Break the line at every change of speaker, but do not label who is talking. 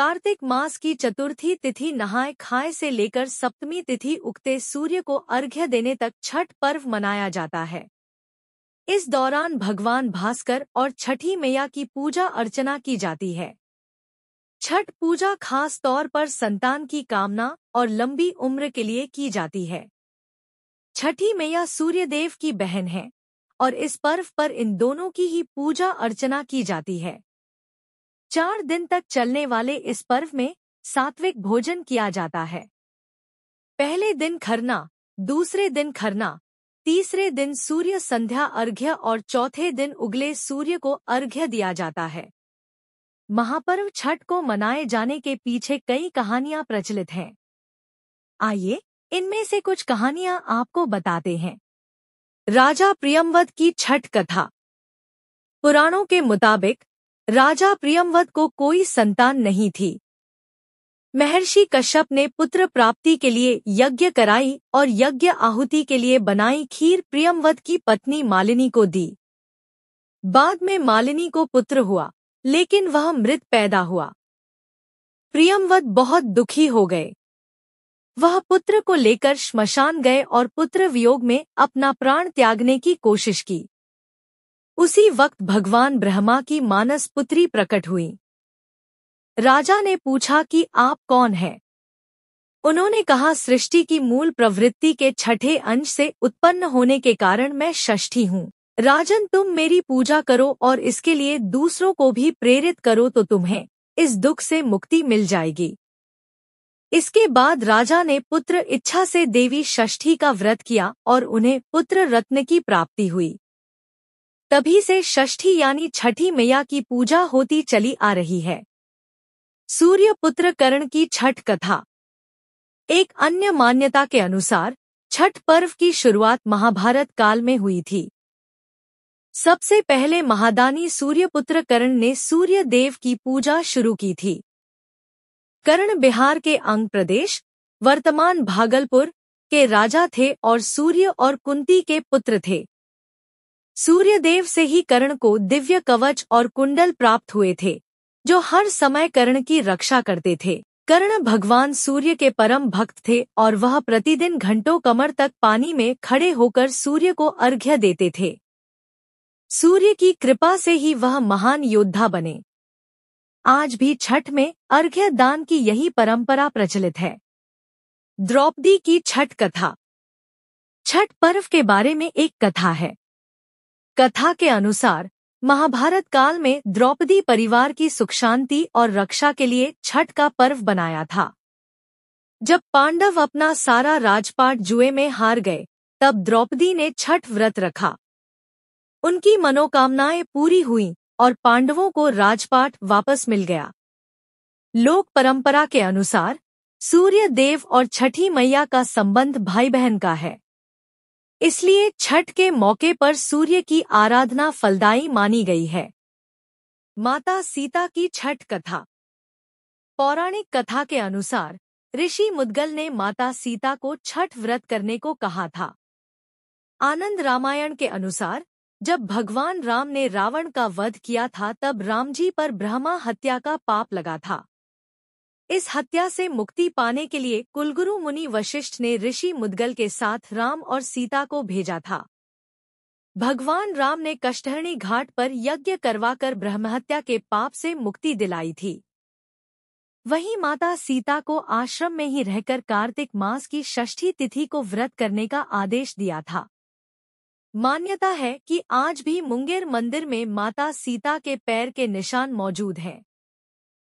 कार्तिक मास की चतुर्थी तिथि नहाय खाए से लेकर सप्तमी तिथि उगते सूर्य को अर्घ्य देने तक छठ पर्व मनाया जाता है इस दौरान भगवान भास्कर और छठी मैया की पूजा अर्चना की जाती है छठ पूजा खास तौर पर संतान की कामना और लंबी उम्र के लिए की जाती है छठी मैया सूर्यदेव की बहन है और इस पर्व पर इन दोनों की ही पूजा अर्चना की जाती है चार दिन तक चलने वाले इस पर्व में सात्विक भोजन किया जाता है पहले दिन खरना दूसरे दिन खरना तीसरे दिन सूर्य संध्या अर्घ्य और चौथे दिन उगले सूर्य को अर्घ्य दिया जाता है महापर्व छठ को मनाए जाने के पीछे कई कहानियां प्रचलित हैं आइए इनमें से कुछ कहानियां आपको बताते हैं राजा प्रियमवत की छठ कथा पुराणों के मुताबिक राजा प्रियमवत को कोई संतान नहीं थी महर्षि कश्यप ने पुत्र प्राप्ति के लिए यज्ञ कराई और यज्ञ आहुति के लिए बनाई खीर प्रियमवत की पत्नी मालिनी को दी बाद में मालिनी को पुत्र हुआ लेकिन वह मृत पैदा हुआ प्रियमवत बहुत दुखी हो गए वह पुत्र को लेकर श्मशान गए और पुत्र वियोग में अपना प्राण त्यागने की कोशिश की उसी वक्त भगवान ब्रह्मा की मानस पुत्री प्रकट हुई राजा ने पूछा कि आप कौन हैं उन्होंने कहा सृष्टि की मूल प्रवृत्ति के छठे अंश से उत्पन्न होने के कारण मैं षष्ठी हूँ राजन तुम मेरी पूजा करो और इसके लिए दूसरों को भी प्रेरित करो तो तुम्हें इस दुख से मुक्ति मिल जाएगी इसके बाद राजा ने पुत्र इच्छा से देवी षष्ठी का व्रत किया और उन्हें पुत्र रत्न की प्राप्ति हुई तभी से षष्ठी यानी छठी मैया की पूजा होती चली आ रही है सूर्य पुत्र कर्ण की छठ कथा एक अन्य मान्यता के अनुसार छठ पर्व की शुरुआत महाभारत काल में हुई थी सबसे पहले महादानी सूर्यपुत्र कर्ण ने सूर्य देव की पूजा शुरू की थी कर्ण बिहार के अंग प्रदेश वर्तमान भागलपुर के राजा थे और सूर्य और कुंती के पुत्र थे सूर्यदेव से ही कर्ण को दिव्य कवच और कुंडल प्राप्त हुए थे जो हर समय कर्ण की रक्षा करते थे कर्ण भगवान सूर्य के परम भक्त थे और वह प्रतिदिन घंटों कमर तक पानी में खड़े होकर सूर्य को अर्घ्य देते थे सूर्य की कृपा से ही वह महान योद्धा बने आज भी छठ में अर्घ्य दान की यही परंपरा प्रचलित है द्रौपदी की छठ कथा छठ पर्व के बारे में एक कथा है कथा के अनुसार महाभारत काल में द्रौपदी परिवार की सुख शांति और रक्षा के लिए छठ का पर्व बनाया था जब पांडव अपना सारा राजपाट जुए में हार गए तब द्रौपदी ने छठ व्रत रखा उनकी मनोकामनाएं पूरी हुई और पांडवों को राजपाट वापस मिल गया लोक परंपरा के अनुसार सूर्य देव और छठी मैया का संबंध भाई बहन का है इसलिए छठ के मौके पर सूर्य की आराधना फलदायी मानी गई है माता सीता की छठ कथा पौराणिक कथा के अनुसार ऋषि मुदगल ने माता सीता को छठ व्रत करने को कहा था आनंद रामायण के अनुसार जब भगवान राम ने रावण का वध किया था तब रामजी पर ब्रह्मा हत्या का पाप लगा था इस हत्या से मुक्ति पाने के लिए कुलगुरु मुनि वशिष्ठ ने ऋषि मुदगल के साथ राम और सीता को भेजा था भगवान राम ने कष्टहरणी घाट पर यज्ञ करवाकर ब्रह्महत्या के पाप से मुक्ति दिलाई थी वहीं माता सीता को आश्रम में ही रहकर कार्तिक मास की षष्ठी तिथि को व्रत करने का आदेश दिया था मान्यता है कि आज भी मुंगेर मंदिर में माता सीता के पैर के निशान मौजूद हैं